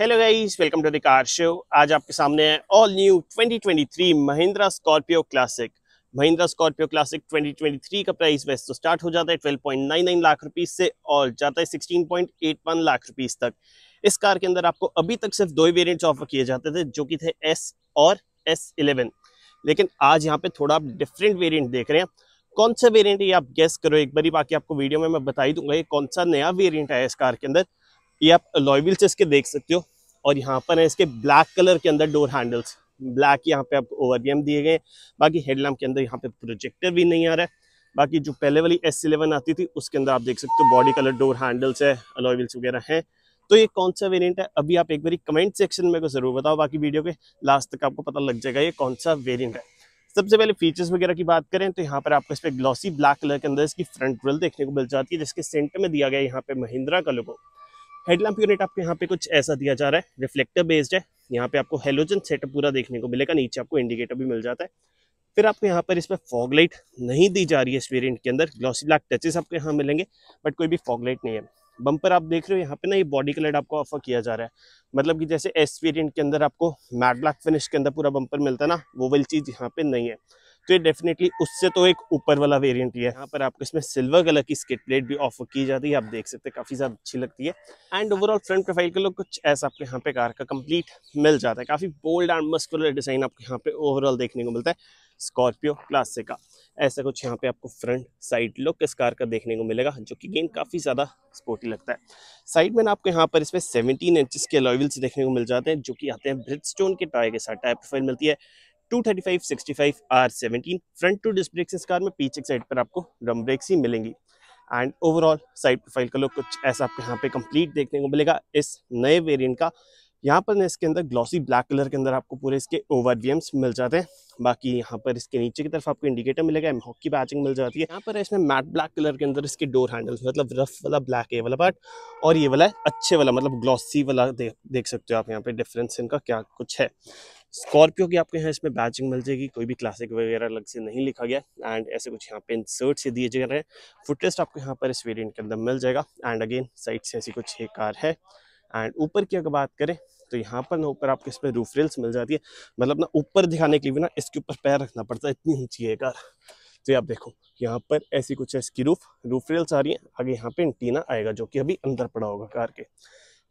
hello guys welcome to the car show आज आपके सामने है all new 2023 Mahindra Scorpio Classic Mahindra Scorpio Classic 2023 का प्राइस वैसे तो स्टार्ट हो जाता है 12.99 लाख रुपीस से और जाता है 16.81 लाख रुपीस तक इस कार के अंदर आपको अभी तक सिर्फ दो ही वेरियंट ऑफर किए जाते थे जो कि थे एस और एस लेकिन आज यहाँ पे थोड़ा आप डिफरेंट वेरियंट देख रहे हैं कौन सा वेरियंट ये आप गेस करो एक बार बाकी आपको वीडियो में मैं बताई दूंगा ये कौन सा नया वेरियंट आया इस कार के अंदर ये आप अलॉयविल से इसके देख सकते हो और यहाँ पर है इसके ब्लैक कलर के अंदर डोर हैंडल्स ब्लैक यहाँ पे आपको ओवर दिए गए बाकी हेडलैम्प के अंदर यहाँ पे प्रोजेक्टर भी नहीं आ रहा है बाकी जो पहले वाली एस इलेवन आती थी उसके अंदर आप देख सकते हो बॉडी कलर डोर हैंडल्स है अलॉयल्स वगैरह हैं तो ये कौन सा वेरियंट है अभी आप एक बार कमेंट सेक्शन में को जरूर बताओ बाकी वीडियो के लास्ट तक आपको पता लग जाएगा ये कौन सा वेरियंट है सबसे पहले फीचर्स वगैरह की बात करें तो यहाँ पर आपको इस पर ग्लॉसी ब्लैक कलर के अंदर इसकी फ्रंट ग्रिल देखने को मिल जाती है जिसके सेंटर में दिया गया यहाँ पे महिंद्रा का लोगो हेडलैम्प यूनिट आपको यहाँ पे कुछ ऐसा दिया जा रहा है रिफ्लेक्टर बेस्ड है यहाँ पे आपको हेलोजन सेटअप पूरा देखने को मिलेगा नीचे आपको इंडिकेटर भी मिल जाता है फिर आपको यहाँ पर पर फॉग लाइट नहीं दी जा रही है इस वेरियंट के अंदर ग्लॉसी ब्लैक टचेस आपको यहाँ मिलेंगे बट कोई भी फॉग लाइट नहीं है बम्पर आप देख रहे हो यहाँ पे ना ये बॉडी कलर आपको ऑफर किया जा रहा है मतलब कि जैसे एस वेरियंट के अंदर आपको मैट ब्लैक फिनिश के अंदर पूरा बम्पर मिलता है ना वो वाली चीज़ यहाँ पे नहीं है तो ये डेफिनेटली उससे तो एक ऊपर वाला वेरियंट ही है यहाँ पर आपको इसमें सिल्वर कलर की स्किट प्लेट भी ऑफर की जाती है आप देख सकते हैं काफ़ी ज़्यादा अच्छी लगती है एंड ओवरऑल फ्रंट प्रोफाइल के लोग कुछ ऐसा आपके यहाँ पे कार का कंप्लीट मिल जाता है काफ़ी बोल्ड एंड मस्कुलर डिज़ाइन आपको यहाँ पे ओवरऑल देखने को मिलता है स्कॉर्पियो क्लासिक का ऐसा कुछ यहाँ पे आपको फ्रंट साइड लुक इस कार का देखने को मिलेगा जो कि गेन काफ़ी ज़्यादा स्पोर्टी लगता है साइड में आपको यहाँ पर इसमें 17 इंचेस के अलॉयल्स देखने को मिल जाते हैं जो कि आते हैं ब्रिज स्टोन के टायर के साथ टायर प्रोफाइल मिलती है two thirty five sixty five R seventeen front two disc brakes इस कार में पीछे की साइड पर आपको ड्रम ब्रेक्स ही मिलेंगी एंड ओवरऑल साइड प्रोफाइल का लुक कुछ ऐसा आपको यहाँ पे कंप्लीट देखने को मिलेगा इस नए वेरिएंट का यहाँ पर ना इसके अंदर ग्लॉसी ब्लैक कलर के अंदर आपको पूरे इसके ओवर मिल जाते हैं बाकी यहाँ पर इसके नीचे की तरफ आपको इंडिकेटर मिलेगा एम की बैचिंग मिल जाती है यहाँ पर इसमें मैट ब्लैक कलर के अंदर इसके डोर हैंडल्स मतलब रफ वाला ब्लैक है वाला पार्ट और ये वाला अच्छे वाला मतलब ग्लॉसी वाला दे, देख सकते हो आप यहाँ पे डिफरेंस इनका क्या कुछ है स्कॉर्पियो की आपको यहाँ इसमें बैचिंग मिल जाएगी कोई भी क्लासिक वगैरह अलग से नहीं लिखा गया एंड ऐसे कुछ यहाँ पे इंसर्ट से दिए जा रहे हैं फुटरेस्ट आपको यहाँ पर इस वेरियंट के अंदर मिल जाएगा एंड अगेन साइड से ऐसी कुछ एक कार है एंड ऊपर की अगर बात करें तो यहाँ पर ना ऊपर आपको इसमें रूफ रेल्स मिल जाती है मतलब ना ऊपर दिखाने के लिए भी ना इसके ऊपर पैर रखना पड़ता है इतनी ऊंची है कार तो आप देखो यहाँ पर ऐसी कुछ है इसकी रूफ रूफ रेल्स आ रही है आगे यहाँ पे टीना आएगा जो कि अभी अंदर पड़ा होगा कार के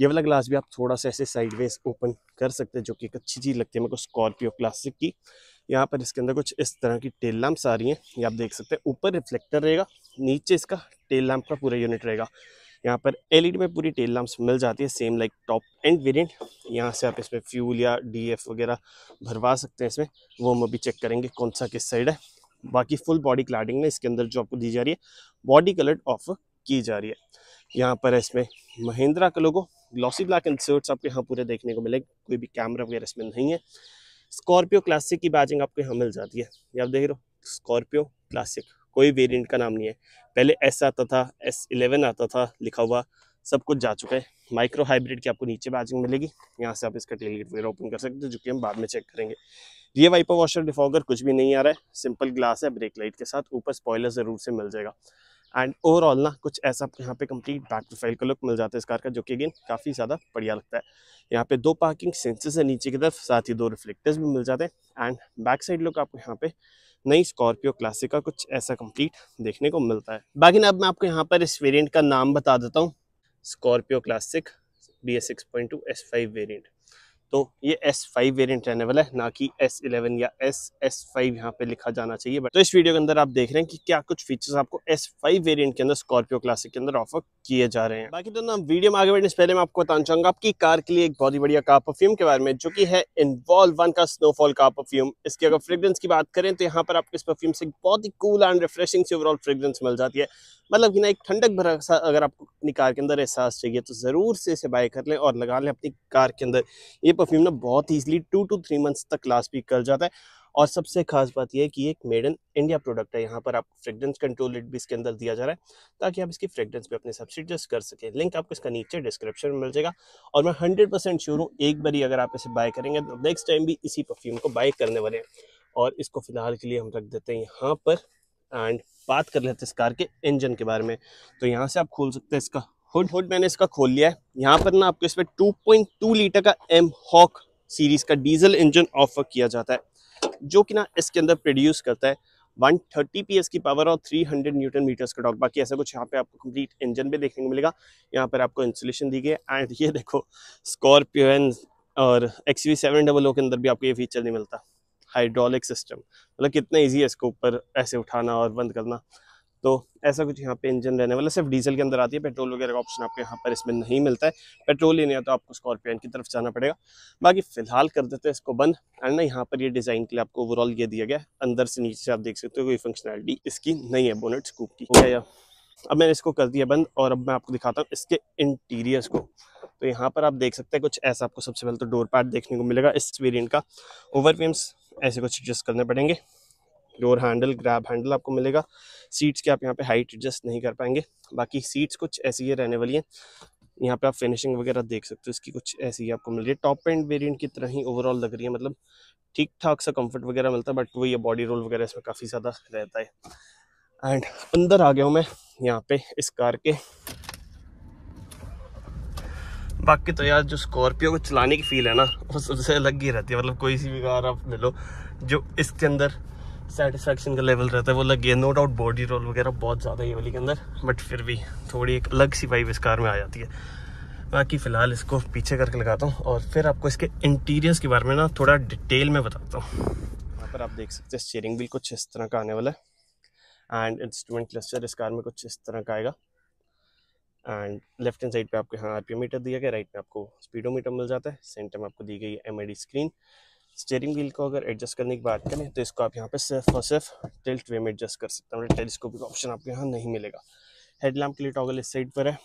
ये वाला ग्लास भी आप थोड़ा सा ऐसे साइडवेज ओपन कर सकते हैं जो कि एक अच्छी चीज़ लगती है मेरे को स्कॉर्पियो क्लासिक की यहाँ पर इसके अंदर कुछ इस तरह की टेल लैम्प्स आ रही हैं ये आप देख सकते हैं ऊपर रिफ्लेक्टर रहेगा नीचे इसका टेल लैम्प का पूरा यूनिट रहेगा यहाँ पर एलईडी e में पूरी टेल लैम्प्स मिल जाती है same like top end variant यहाँ से आप इसमें फ्यूल या डीएफ वगैरह भरवा सकते हैं इसमें वो हम अभी चेक करेंगे कौन सा किस साइड है बाकी फुल बॉडी क्लाडिंग में इसके अंदर जो आपको दी जा रही है बॉडी कलर ऑफ की जा रही है यहाँ पर है इसमें महिंद्रा का लोगो ग्लॉसी ब्लैक इंसर्ट्स आपको यहाँ पूरे देखने को मिलेगा कोई भी कैमरा वगैरह इसमें नहीं है स्कॉर्पियो क्लासिक की बैजिंग आपको यहाँ मिल जाती है ये आप देख रहे हो स्कॉर्पियो क्लासिक कोई वेरिएंट का नाम नहीं है पहले एस आता था एस इलेवन आता था लिखा हुआ सब कुछ जा चुका है माइक्रो हाइब्रिड की आपको नीचे बैचिंग मिलेगी यहाँ से आप इसका टेल गेट वगैरह ओपन कर सकते हो जो कि हम बाद में चेक करेंगे ये वाइपर वॉशर डिफॉगर कुछ भी नहीं आ रहा है सिंपल ग्लास है ब्रेक लाइट के साथ ऊपर स्पॉयलर ज़रूर से मिल जाएगा एंड ओवरऑल ना कुछ ऐसा आपको यहाँ पे कंप्लीट बैक प्रोफाइल का लुक मिल जाता है इस कार का जो कि अगेन काफ़ी ज़्यादा बढ़िया लगता है यहाँ पे दो पार्किंग सेंसेस है नीचे की तरफ साथ ही दो रिफ्लेक्टर्स भी मिल जाते हैं एंड बैक साइड लुक आपको यहाँ पे नई स्कॉर्पियो क्लासिक का कुछ ऐसा कंप्लीट देखने को मिलता है बाकी ना अब मैं आपको यहाँ पर इस वेरिएंट का नाम बता देता हूँ Scorpio Classic B S six point two S five variant तो ये S5 वेरियंट रहने वाला है ना कि S11 या S S5 यहाँ पे लिखा जाना चाहिए तो इस वीडियो के अंदर आप देख रहे हैं कि क्या कुछ फीचर्स आपको S5 वेरियंट के अंदर स्कॉर्पियो क्लासिक के अंदर ऑफर किए जा रहे हैं बाकी दोनों वीडियो तो में आगे बढ़ने से पहले मैं आपको बताना चाहूंगा आपकी कार के लिए एक बहुत ही बढ़िया कार परफ्यूम के बारे में जो की है इन्वॉल्व वन का स्नोफॉल कार परफ्यूम इसकी अगर फ्रेग्रेंस की बात करें तो यहाँ पर आपको इस परफ्यूम से बहुत ही कूल एंड रिफ्रेशिंग से ओवरऑल फ्रेग्रेंस मिल जाती है मतलब कि ना एक ठंडक भरा सा अगर आपको अपनी कार के अंदर एहसास चाहिए तो ज़रूर से इसे बाय कर लें और लगा लें अपनी कार के अंदर ये परफ्यूम ना बहुत easily two to three months तक लास्ट भी कर जाता है और सबसे खास बात यह है कि एक मेड इन इंडिया प्रोडक्ट है यहाँ पर आप फ्रेग्रेंस कंट्रोल रेट भी इसके अंदर दिया जा रहा है ताकि आप इसकी फ्रेग्रेंस भी अपने सबसे एडजस्ट कर सकें लिंक आपको इसका नीचे डिस्क्रिप्शन में मिल जाएगा और मैं हंड्रेड परसेंट श्योर हूँ एक बार ही अगर आप इसे बाय करेंगे तो नेक्स्ट टाइम भी इसी परफ्यूम को बाय करने वाले हैं और इसको फिलहाल के लिए हम रख देते हैं यहाँ पर एंड बात कर लेते हैं इस कार के इंजन के बारे में तो यहाँ से आप खोल सकते हैं इसका हुड हुड मैंने इसका खोल लिया है यहाँ पर ना आपको इस इसमें टू लीटर का एम हॉक सीरीज का डीजल इंजन ऑफर किया जाता है जो कि ना इसके अंदर प्रोड्यूस करता है 130 पीएस की पावर और 300 न्यूटन मीटर्स का टॉर्क बाकी ऐसा कुछ यहाँ पे आपको कंप्लीट इंजन भी देखने को मिलेगा यहाँ पर आपको इंसुलेशन दी गई है एंड ये देखो स्कॉर्पियो और एक्स वी के अंदर भी आपको ये फीचर नहीं मिलता हाइड्रोलिक सिस्टम मतलब कितना ईजी है इसको ऊपर ऐसे उठाना और बंद करना तो ऐसा कुछ यहाँ पे इंजन रहने वाला सिर्फ डीजल के अंदर आती है पेट्रोल वगैरह का ऑप्शन आपको यहाँ पर इसमें नहीं मिलता है पेट्रोल ही नहीं है तो आपको स्कॉर्पियन की तरफ जाना पड़ेगा बाकी फिलहाल कर देते हैं इसको बंद एंड ना यहाँ पर ये डिज़ाइन के लिए आपको ओवरऑल ये दिया गया अंदर से नीचे से आप देख सकते हो कोई फंक्शनैलिटी इसकी नहीं है बोनेट स्कूप की हो गया अब मैंने इसको कर दिया बंद और अब मैं आपको दिखाता हूँ इसके इंटीरियर्स को तो यहाँ पर आप देख सकते हैं कुछ ऐसा आपको सबसे पहले तो डोर पैड देखने को मिलेगा इस वेरियंट का ओवर ऐसे कुछ एडजस्ट करने पड़ेंगे डोर हैंडल ग्रैब हैंडल आपको मिलेगा सीट्स के आप यहाँ पे हाइट एडजस्ट नहीं कर पाएंगे बाकी सीट्स कुछ ऐसी ही रहने वाली हैं यहाँ पे आप फिनिशिंग वगैरह देख सकते हो इसकी कुछ ऐसी ही आपको मिल रही है टॉप एंड वेरिएंट की तरह ही ओवरऑल लग रही है मतलब ठीक ठाक सा कंफर्ट वगैरह मिलता है बट वो ये बॉडी रोल वगैरह इसमें काफ़ी ज़्यादा रहता है एंड अंदर आ गया हूँ मैं यहाँ पे इस कार के बाकी तो यार जो स्कॉर्पियो को चलाने की फील है ना वो सबसे अलग ही रहती है मतलब कोई सी भी कार आप ले लो जो इसके अंदर सेटिस्फेक्शन का लेवल रहता है वो लगे नो डाउट बॉडी रोल वगैरह बहुत ज़्यादा ये वाली के अंदर बट फिर भी थोड़ी एक अलग सी वाइब इस कार में आ जाती है बाकी फ़िलहाल इसको पीछे करके लगाता हूँ और फिर आपको इसके इंटीरियर्स के बारे में ना थोड़ा डिटेल में बताता हूँ वहाँ पर आप देख सकते हैं स्टेयरिंग भी कुछ इस तरह का आने वाला है एंड इंस्ट्रूमेंट क्लस्टर इस कार में कुछ इस तरह का आएगा एंड लेफ्ट हैंड साइड पे आपके यहाँ आर मीटर दिया गया राइट में आपको स्पीडोमीटर मिल जाता है सेंटर में आपको दी गई है एम स्क्रीन स्टेयरिंग व्हील को अगर एडजस्ट करने की बात करें तो इसको आप यहाँ पे सिर्फ और सिर्फ टिल्ट वे में एडजस्ट कर सकते हैं मतलब टेलीस्कोपिक ऑप्शन आपको यहाँ नहीं मिलेगा हेडलैम्प के लिए टॉगल इस साइड पर है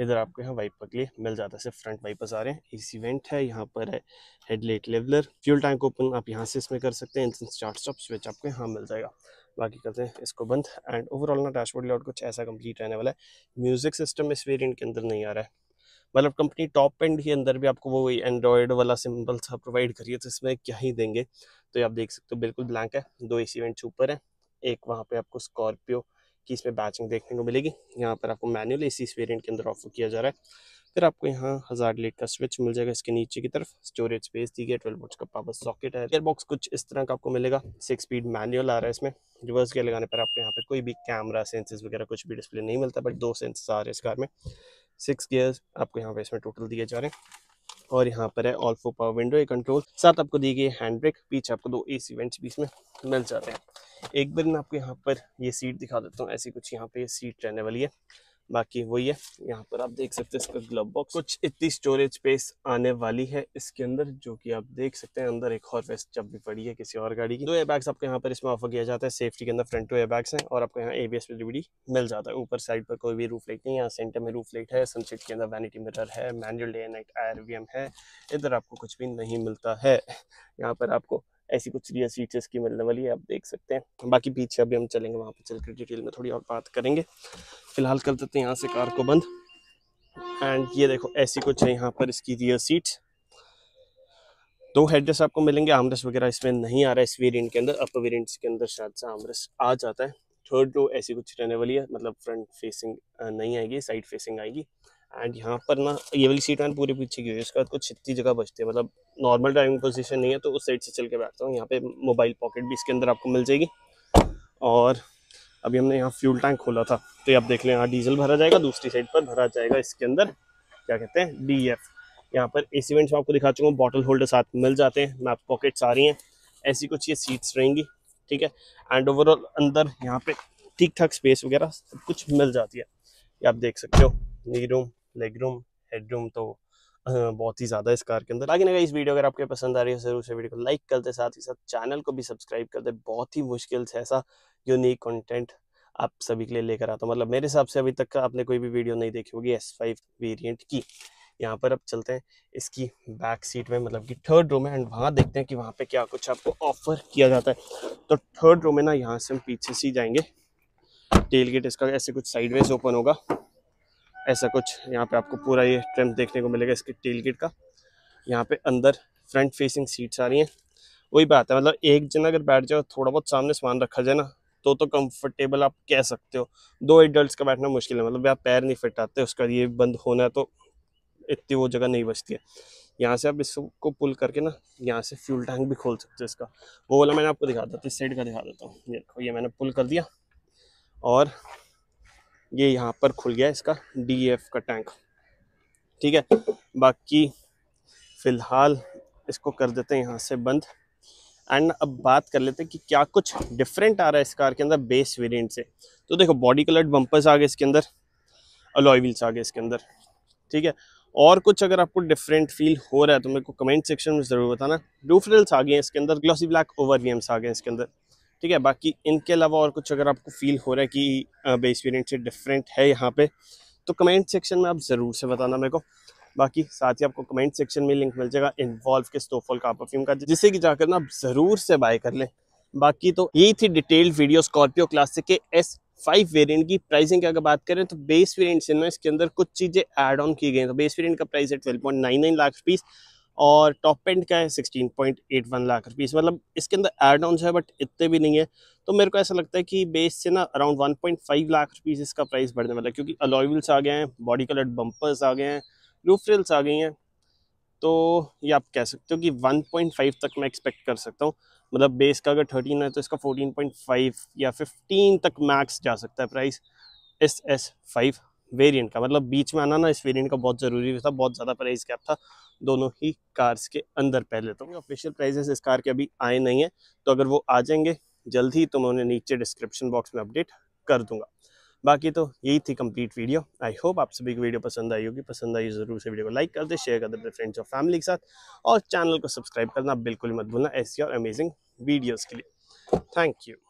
इधर आपको यहाँ वाइपर के लिए मिल जाता है सिर्फ फ्रंट वाइपर्स आ रहे हैं एसी वेंट है यहाँ पर है headlight leveller fuel tank open आप यहाँ से इसमें कर सकते हैं इंस्टेंट स्टार्ट स्टॉप स्विच आपको यहाँ मिल जाएगा बाकी करते हैं इसको बंद एंड ओवरऑल ना डैशबोर्ड लेआउट कुछ ऐसा कंप्लीट रहने वाला है म्यूज़िक सिस्टम इस वेरिएंट के अंदर नहीं आ रहा है मतलब कंपनी टॉप एंड के अंदर भी आपको वो वही एंड्रॉयड वाला सिंबल था प्रोवाइड करिए तो इसमें क्या ही देंगे तो आप देख सकते हो बिल्कुल ब्लैंक है दो ए वेंट्स ऊपर है एक वहाँ पर आपको स्कॉर्पियो की इसमें बैचिंग देखने को मिलेगी यहाँ पर आपको मैनुअल सी इस वेरियंट के अंदर ऑफर किया जा रहा है फिर आपको यहाँ हजार लेट का स्विच मिल जाएगा इसके नीचे की तरफ स्टोरेज स्पेस दी गई ट्वेल्व का पावर सॉकेट है एयरबॉक्स कुछ इस तरह का आपको मिलेगा सिक्स स्पीड मैनुअल आ रहा है इसमें रिवर्स गियर लगाने पर आपको यहाँ पर कोई भी कैमरा सेंसेस वगैरह कुछ भी डिस्प्ले नहीं मिलता बट दो सेंसेस आ रहे हैं इस कार में सिक्स गियर्स आपको यहाँ पर इसमें टोटल दिए जा रहे हैं और यहाँ पर है ऑल फो पावर विंडो एक कंट्रोल साथ आपको दी गई हैंड ब्रेक पीछे आपको दो एसी सी वेंट्स बीच में मिल जाते हैं एक बार मैं आपको यहाँ पर ये सीट दिखा देता हूँ ऐसी कुछ यहाँ पे ये सीट रहने वाली है बाकी वही है यहाँ पर आप देख सकते हैं इसका ग्लब बॉक्स कुछ इतनी स्टोरेज स्पेस आने वाली है इसके अंदर जो कि आप देख सकते हैं अंदर एक और वेस्ट जब भी पड़ी है किसी और गाड़ी की दो एयर बैग्स आपको यहाँ पर इसमें ऑफर किया जाता है सेफ्टी के अंदर फ्रंट टू बैग्स हैं और आपको यहाँ एबीएस डीवीडी मिल जाता है ऊपर साइड पर कोई भी रूफ लेट नहीं है सेंटर में रूफ लेट है सनसेट के अंदर वैनिटी मिरर है मैनुअल डे नाइट आर है इधर आपको कुछ भी नहीं मिलता है यहाँ पर आपको ऐसी कुछ रियल फीचर्स की मिलने मतलब वाली है आप देख सकते हैं बाकी पीछे अभी हम चलेंगे वहाँ पर चलकर डिटेल में थोड़ी और बात करेंगे फिलहाल कर देते हैं यहाँ से कार को बंद एंड ये देखो ऐसी कुछ है यहाँ पर इसकी रियर सीट दो हेडरेस्ट आपको मिलेंगे आमरस वगैरह इसमें नहीं आ रहा है इस वेरियंट के अंदर अपर वेरियंट के अंदर शायद से आमरस आ जाता है थर्ड रो ऐसी कुछ रहने वाली है मतलब फ्रंट फेसिंग नहीं आएगी साइड फेसिंग आएगी एंड यहाँ पर ना ये वाली सीट मैंने पूरे पीछे की हुई है उसके बाद कुछ इतनी जगह बचती है मतलब नॉर्मल ड्राइविंग पोजीशन नहीं है तो उस साइड से चल के बैठता हूँ यहाँ पे मोबाइल पॉकेट भी इसके अंदर आपको मिल जाएगी और अभी हमने यहाँ फ्यूल टैंक खोला था तो ये आप देख लें यहाँ डीजल भरा जाएगा दूसरी साइड पर भरा जाएगा इसके अंदर क्या कहते हैं डी एफ e यहाँ पर ए सीवेंट्स में आपको दिखा चुका हूँ बॉटल होल्डर साथ मिल जाते हैं मैप पॉकेट्स आ रही हैं ऐसी कुछ ये सीट्स रहेंगी ठीक है एंड ओवरऑल अंदर यहाँ पे ठीक ठाक स्पेस वगैरह सब कुछ मिल जाती है ये आप देख सकते हो knee room leg room head room तो बहुत ही ज़्यादा इस कार के अंदर लेकिन अगर इस वीडियो अगर आपके पसंद आ रही है जरूर से वीडियो को लाइक करते साथ ही साथ चैनल को भी सब्सक्राइब कर दे बहुत ही मुश्किल से ऐसा यूनिक कंटेंट आप सभी के लिए लेकर आता हूँ मतलब मेरे हिसाब से अभी तक का आपने कोई भी वीडियो नहीं देखी होगी एस फाइव की यहाँ पर अब चलते हैं इसकी बैक सीट में मतलब कि थर्ड रो में एंड वहाँ देखते हैं कि वहाँ पे क्या कुछ आपको ऑफर किया जाता है तो थर्ड रो में ना यहाँ से हम पीछे से जाएंगे टेल गेट इसका ऐसे कुछ साइडवेज ओपन होगा ऐसा कुछ यहाँ पे आपको पूरा ये ट्रिम देखने को मिलेगा इसकी टेल किट का यहाँ पे अंदर फ्रंट फेसिंग सीट्स आ रही हैं वही बात है मतलब एक जन अगर बैठ जाओ थोड़ा बहुत सामने सामान रखा जाए ना तो तो कंफर्टेबल आप कह सकते हो दो एडल्ट का बैठना मुश्किल है मतलब आप पैर नहीं फिट आते उसका ये बंद होना है तो इतनी वो जगह नहीं बचती है यहाँ से आप इसको पुल करके ना यहाँ से फ्यूल टैंक भी खोल सकते हो इसका वो वाला मैंने आपको दिखा देता हूँ इस साइड का दिखा देता हूँ ये देखो ये मैंने पुल कर दिया और ये यहाँ पर खुल गया इसका डी e का टैंक ठीक है बाकी फ़िलहाल इसको कर देते हैं यहाँ से बंद एंड अब बात कर लेते हैं कि क्या कुछ डिफरेंट आ रहा है इस कार के अंदर बेस वेरिएंट से तो देखो बॉडी कलर्ड बम्पर्स आ गए इसके अंदर अलॉय व्हील्स आ गए इसके अंदर ठीक है और कुछ अगर आपको डिफरेंट फील हो रहा है तो मेरे को कमेंट सेक्शन में ज़रूर बताना डूफ्रेल्स आ गए हैं इसके अंदर ग्लॉसी ब्लैक ओवर वी आ गए इसके अंदर ठीक है बाकी इनके अलावा और कुछ अगर आपको फील हो रहा है कि बेस वेरियंट से डिफरेंट है यहाँ पे तो कमेंट सेक्शन में आप ज़रूर से बताना मेरे को बाकी साथ ही आपको कमेंट सेक्शन में लिंक मिल जाएगा इन्वॉल्व के स्टोफॉल का परफ्यूम का जिसे कि जाकर ना आप ज़रूर से बाय कर लें बाकी तो यही थी डिटेल्ड वीडियो स्कॉर्पियो क्लासिक के एस फाइव वेरिएंट की प्राइसिंग की अगर बात करें तो बेस वेरियंट से इसके अंदर कुछ चीज़ें ऐड ऑन की गई हैं तो बेस वेरिएंट का प्राइस है twelve point nine nine lakh rupees और टॉप एंड का है point eight one lakh rupees मतलब इसके अंदर एड ऑन है बट इतने भी नहीं है तो मेरे को ऐसा लगता है कि बेस से ना around one point five lakh rupees इसका प्राइस बढ़ने वाला है क्योंकि अलॉयल्स आ गए हैं बॉडी कलर्ड बम्पर्स आ गए हैं रूफ रेल्स आ गई हैं तो ये आप कह सकते हो कि फाइव तक मैं एक्सपेक्ट कर सकता हूँ मतलब बेस का अगर थर्टीन है तो इसका फाइव या फिफ्टीन तक मैक्स जा सकता है price S S five variant का मतलब बीच में आना ना इस वेरिएंट का बहुत ज़रूरी था बहुत ज़्यादा प्राइस गैप था दोनों ही कार्स के अंदर पहले तो ऑफिशियल प्राइजेस इस कार के अभी आए नहीं हैं तो अगर वो आ जाएंगे जल्द ही तो मैं उन्हें नीचे डिस्क्रिप्शन बॉक्स में अपडेट कर दूंगा बाकी तो यही थी कंप्लीट वीडियो आई होप आप सभी को वीडियो पसंद आई होगी पसंद आई जरूर से वीडियो को लाइक कर दे शेयर कर दे अपने फ्रेंड्स और फैमिली के साथ और चैनल को सब्सक्राइब करना बिल्कुल मत भूलना ऐसी और अमेजिंग वीडियोज़ के लिए थैंक यू